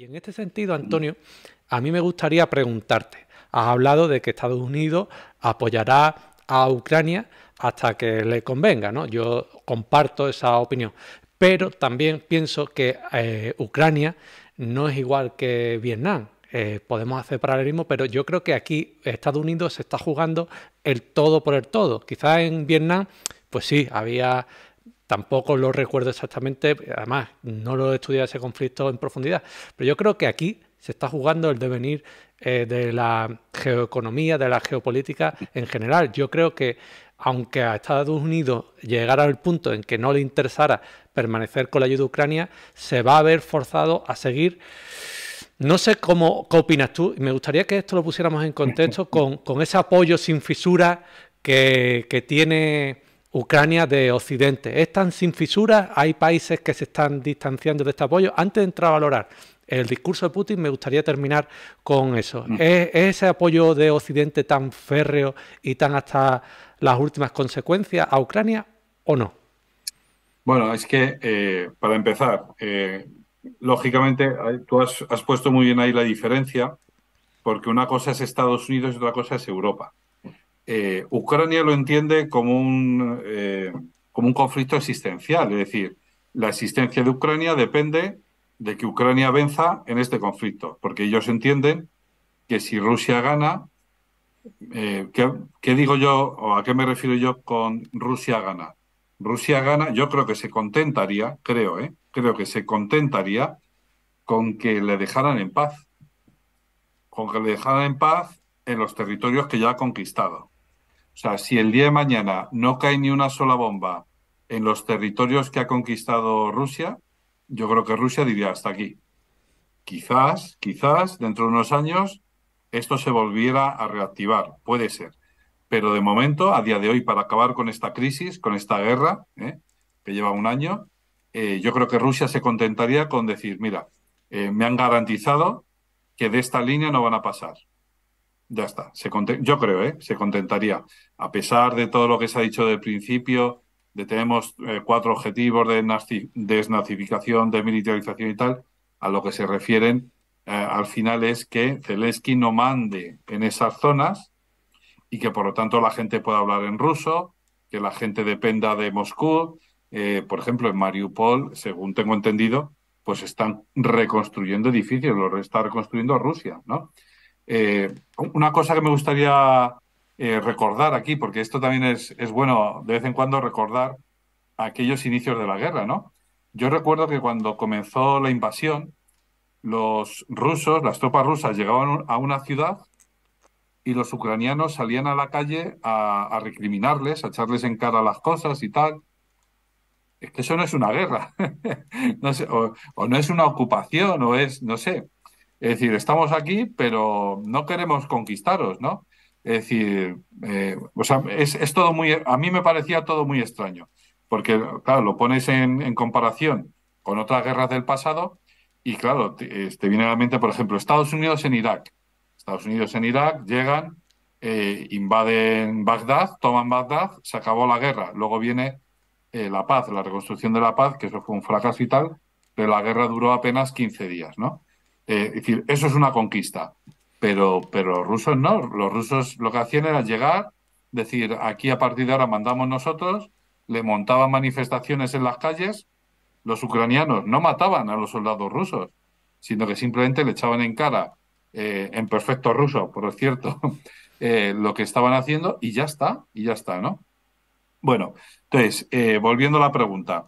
Y en este sentido, Antonio, a mí me gustaría preguntarte, has hablado de que Estados Unidos apoyará a Ucrania hasta que le convenga, ¿no? Yo comparto esa opinión, pero también pienso que eh, Ucrania no es igual que Vietnam. Eh, podemos hacer paralelismo, pero yo creo que aquí Estados Unidos se está jugando el todo por el todo. Quizás en Vietnam, pues sí, había Tampoco lo recuerdo exactamente, además no lo he estudiado ese conflicto en profundidad, pero yo creo que aquí se está jugando el devenir eh, de la geoeconomía, de la geopolítica en general. Yo creo que aunque a Estados Unidos llegara el punto en que no le interesara permanecer con la ayuda de Ucrania, se va a ver forzado a seguir. No sé cómo qué opinas tú, me gustaría que esto lo pusiéramos en contexto con, ese apoyo sin fisura que tiene Ucrania de Occidente. ¿Es tan sin fisuras? ¿Hay países que se están distanciando de este apoyo? Antes de entrar a valorar el discurso de Putin, me gustaría terminar con eso. Mm. ¿Es, ese apoyo de Occidente tan férreo y tan hasta las últimas consecuencias a Ucrania o no? Bueno, es que eh, para empezar, eh, lógicamente tú has puesto muy bien ahí la diferencia, porque una cosa es Estados Unidos y otra cosa es Europa. Eh, Ucrania lo entiende como un, eh, como un conflicto existencial, es decir, la existencia de Ucrania depende de que Ucrania venza en este conflicto, porque ellos entienden que si Rusia gana, eh, ¿qué, digo yo o a qué me refiero yo con Rusia gana? Rusia gana, yo creo que se contentaría, creo, eh, creo que se contentaría con que le dejaran en paz, con que le dejaran en paz en los territorios que ya ha conquistado sea, si el día de mañana no cae ni una sola bomba en los territorios que ha conquistado Rusia, yo creo que Rusia diría hasta aquí. Quizás, quizás, dentro de unos años, esto se volviera a reactivar, puede ser. Pero de momento, a día de hoy, para acabar con esta crisis, con esta guerra, ¿eh? que lleva un año, eh, yo creo que Rusia se contentaría con decir, mira, eh, me han garantizado que de esta línea no van a pasar. Ya está. yo creo, ¿eh? Se contentaría. A pesar de todo lo que se ha dicho del principio, de tenemos eh, cuatro objetivos de desnazificación, de militarización y tal, a lo que se refieren eh, al final es que Zelensky no mande en esas zonas y que por lo tanto la gente pueda hablar en ruso, que la gente dependa de Moscú. Eh, por ejemplo, en Mariupol, según tengo entendido, pues están reconstruyendo edificios, lo está reconstruyendo Rusia, ¿no? Eh, una cosa que me gustaría eh, recordar aquí, porque esto también es, es, bueno de vez en cuando recordar aquellos inicios de la guerra, ¿no? Yo recuerdo que cuando comenzó la invasión, los rusos, las tropas rusas llegaban a una ciudad y los ucranianos salían a la calle a, recriminarles, a echarles en cara las cosas y tal. Es que eso no es una guerra, no o no es una ocupación, o es, no sé, es decir, estamos aquí, pero no queremos conquistaros, ¿no? Es decir, eh, es, todo muy, a mí me parecía todo muy extraño, porque, claro, lo pones en, en comparación con otras guerras del pasado y, claro, te, eh, viene a la mente, por ejemplo, Estados Unidos en Irak. Estados Unidos en Irak llegan, eh, invaden Bagdad, toman Bagdad, se acabó la guerra. Luego viene la paz, la reconstrucción de la paz, que eso fue un fracaso y tal, pero la guerra duró apenas 15 días, ¿no? Eh, es decir, eso es una conquista. Pero, pero los rusos no. Los rusos lo que hacían era llegar, decir, aquí a partir de ahora mandamos nosotros, le montaban manifestaciones en las calles. Los ucranianos no mataban a los soldados rusos, sino que simplemente le echaban en cara, eh, en perfecto ruso, por cierto, eh, lo que estaban haciendo y ya está, y ya está, ¿no? Bueno, entonces, volviendo a la pregunta.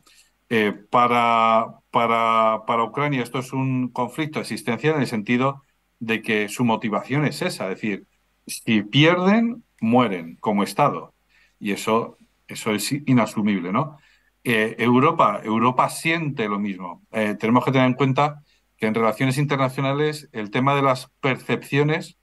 Eh, para, para, para Ucrania esto es un conflicto existencial en el sentido de que su motivación es esa, es decir, si pierden, mueren como Estado. Y eso, eso es inasumible, ¿no? Eh, Europa, Europa siente lo mismo. Eh, tenemos que tener en cuenta que en relaciones internacionales el tema de las percepciones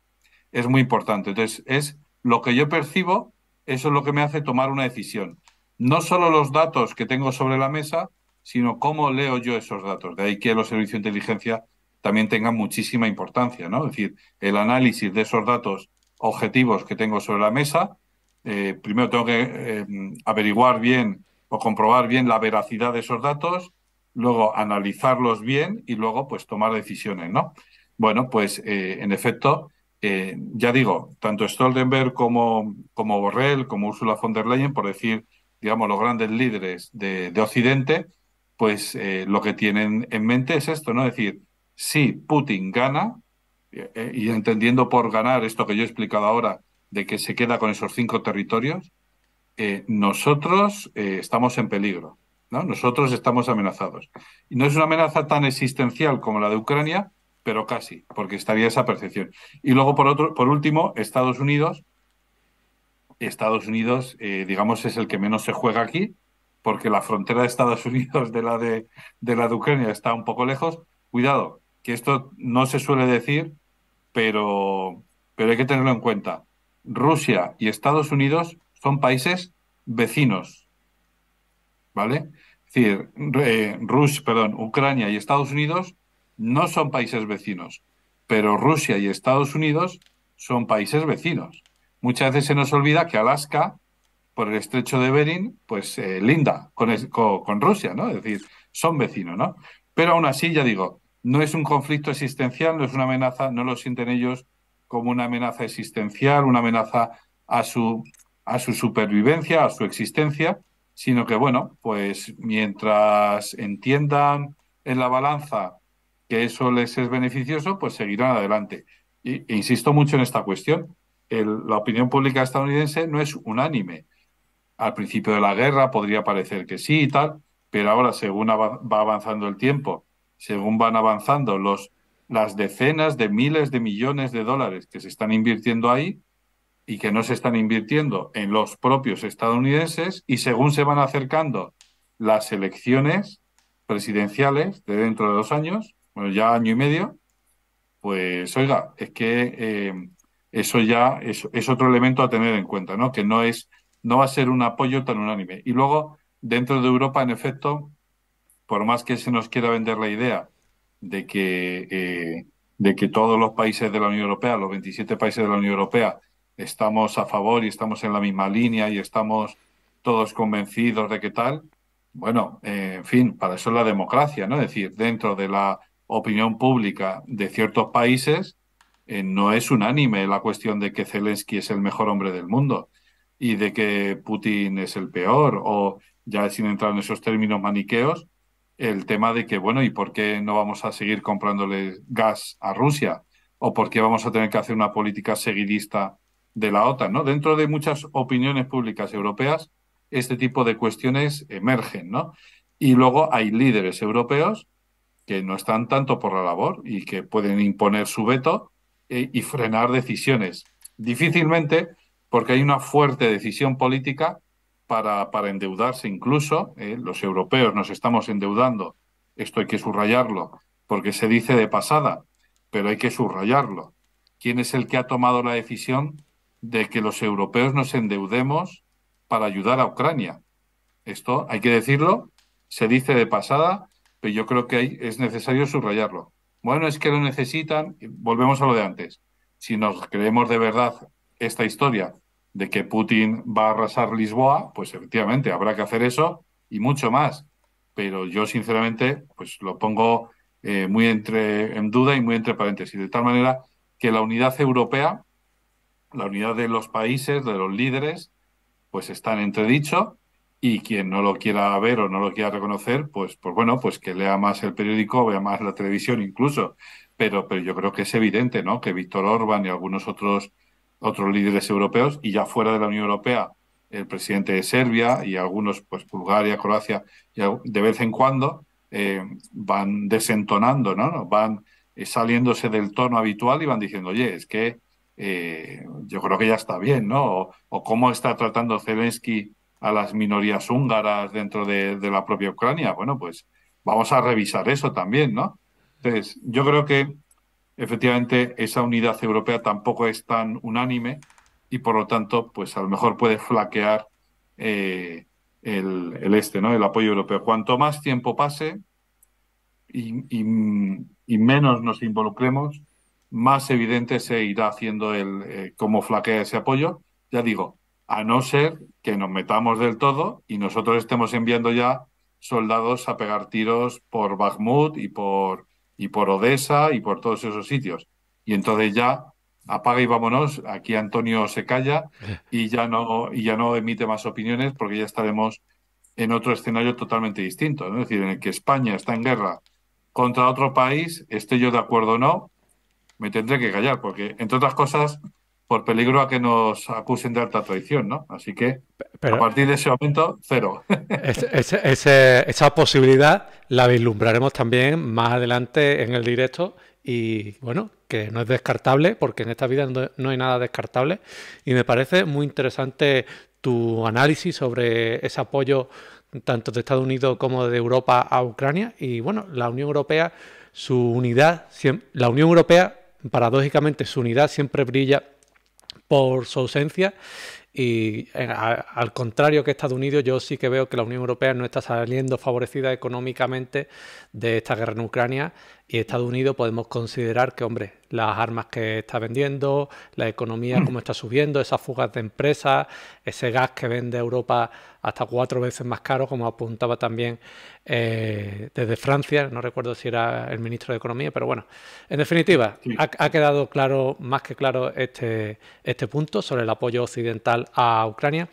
es muy importante. Entonces, es lo que yo percibo, eso es lo que me hace tomar una decisión. No solo los datos que tengo sobre la mesa, sino cómo leo yo esos datos. De ahí que los servicios de inteligencia también tengan muchísima importancia, ¿no? Es decir, el análisis de esos datos objetivos que tengo sobre la mesa, eh, primero tengo que eh, averiguar bien o comprobar bien la veracidad de esos datos, luego analizarlos bien y luego pues tomar decisiones, ¿no? Bueno, pues eh, en efecto, ya digo, tanto Stoltenberg como, como Borrell, como Ursula von der Leyen, por decir, digamos, los grandes líderes de, de Occidente, pues eh, lo que tienen en mente es esto, ¿no? Es decir, si Putin gana, eh, eh, y entendiendo por ganar esto que yo he explicado ahora, de que se queda con esos cinco territorios, nosotros estamos en peligro, ¿no? Nosotros estamos amenazados. Y no es una amenaza tan existencial como la de Ucrania, pero casi, porque estaría esa percepción. Y luego, por, otro, por último, Estados Unidos. Estados Unidos, digamos, es el que menos se juega aquí, porque la frontera de Estados Unidos de la de, la Ucrania está un poco lejos. Cuidado, que esto no se suele decir, pero, pero hay que tenerlo en cuenta. Rusia y Estados Unidos son países vecinos, ¿vale? Es decir, eh, perdón, Ucrania y Estados Unidos no son países vecinos, pero Rusia y Estados Unidos son países vecinos. Muchas veces se nos olvida que Alaska por el estrecho de Bering, pues eh, linda con, Rusia, ¿no? Es decir, son vecinos, ¿no? Pero aún así, ya digo, no es un conflicto existencial, no es una amenaza, no lo sienten ellos como una amenaza existencial, una amenaza a su, a su supervivencia, a su existencia, sino que, bueno, pues mientras entiendan en la balanza que eso les es beneficioso, pues seguirán adelante. E, insisto mucho en esta cuestión. la opinión pública estadounidense no es unánime al principio de la guerra podría parecer que sí y tal, pero ahora según va avanzando el tiempo, según van avanzando los, las decenas de miles de millones de dólares que se están invirtiendo ahí y que no se están invirtiendo en los propios estadounidenses y según se van acercando las elecciones presidenciales de dentro de dos años, bueno, ya año y medio, pues oiga, es que eh, eso ya es, es, otro elemento a tener en cuenta, ¿no? Que no es no va a ser un apoyo tan unánime. Y luego, dentro de Europa, en efecto, por más que se nos quiera vender la idea de que, eh, de que todos los países de la Unión Europea, los 27 países de la Unión Europea, estamos a favor y estamos en la misma línea y estamos todos convencidos de que tal, bueno, eh, en fin, para eso es la democracia, ¿no? Es decir, dentro de la opinión pública de ciertos países, eh, no es unánime la cuestión de que Zelensky es el mejor hombre del mundo y de que Putin es el peor, o ya sin entrar en esos términos maniqueos, el tema de que, bueno, ¿y por qué no vamos a seguir comprándole gas a Rusia? ¿O por qué vamos a tener que hacer una política seguidista de la OTAN? ¿no? Dentro de muchas opiniones públicas europeas, este tipo de cuestiones emergen, ¿no? Y luego hay líderes europeos que no están tanto por la labor y que pueden imponer su veto eh, y frenar decisiones. Difícilmente porque hay una fuerte decisión política para, endeudarse incluso. ¿eh? los europeos nos estamos endeudando, esto hay que subrayarlo, porque se dice de pasada, pero hay que subrayarlo. ¿Quién es el que ha tomado la decisión de que los europeos nos endeudemos para ayudar a Ucrania? Esto hay que decirlo, se dice de pasada, pero yo creo que es necesario subrayarlo. Bueno, es que lo necesitan, volvemos a lo de antes. Si nos creemos de verdad esta historia de que Putin va a arrasar Lisboa, pues efectivamente habrá que hacer eso y mucho más. Pero yo sinceramente, pues lo pongo eh, muy entre en duda y muy entre paréntesis, de tal manera que la unidad europea, la unidad de los países, de los líderes, pues están entredicho y quien no lo quiera ver o no lo quiera reconocer, pues, pues bueno, pues que lea más el periódico, vea más la televisión incluso. Pero, pero yo creo que es evidente, ¿no? Que Víctor Orban y algunos otros otros líderes europeos y ya fuera de la Unión Europea, el presidente de Serbia y algunos, pues Bulgaria, Croacia, de vez en cuando eh, van desentonando, ¿no? Van eh, saliéndose del tono habitual y van diciendo, oye, es que eh, yo creo que ya está bien, ¿no? O, cómo está tratando Zelensky a las minorías húngaras dentro de la propia Ucrania. Bueno, pues vamos a revisar eso también, ¿no? Entonces, yo creo que efectivamente esa unidad europea tampoco es tan unánime y por lo tanto, pues a lo mejor puede flaquear eh, el, este, ¿no? El apoyo europeo. Cuanto más tiempo pase y, menos nos involucremos, más evidente se irá haciendo el eh, cómo flaquea ese apoyo. Ya digo, a no ser que nos metamos del todo y nosotros estemos enviando ya soldados a pegar tiros por Bakhmut y por y por Odessa y por todos esos sitios. Y entonces ya apaga y vámonos. Aquí Antonio se calla y ya no, y ya no emite más opiniones porque ya estaremos en otro escenario totalmente distinto. Es decir, en el que España está en guerra contra otro país, estoy yo de acuerdo o no, me tendré que callar porque, entre otras cosas, por peligro a que nos acusen de alta traición, ¿no? Así que a partir de ese momento, cero. esa posibilidad la vislumbraremos también más adelante en el directo y bueno, que no es descartable, porque en esta vida no, no hay nada descartable y me parece muy interesante tu análisis sobre ese apoyo tanto de Estados Unidos como de Europa a Ucrania y bueno, la Unión Europea, su unidad, la Unión Europea, paradójicamente, su unidad siempre brilla por su ausencia. Y eh, al contrario que Estados Unidos, yo sí que veo que la Unión Europea no está saliendo favorecida económicamente de esta guerra en Ucrania, y Estados Unidos podemos considerar que, hombre, las armas que está vendiendo, la economía mm. como está subiendo, esas fugas de empresas, ese gas que vende Europa hasta cuatro veces más caro, como apuntaba también eh, desde Francia, no recuerdo si era el ministro de Economía, pero bueno, en definitiva, ha, quedado claro, más que claro, este, este punto sobre el apoyo occidental a Ucrania.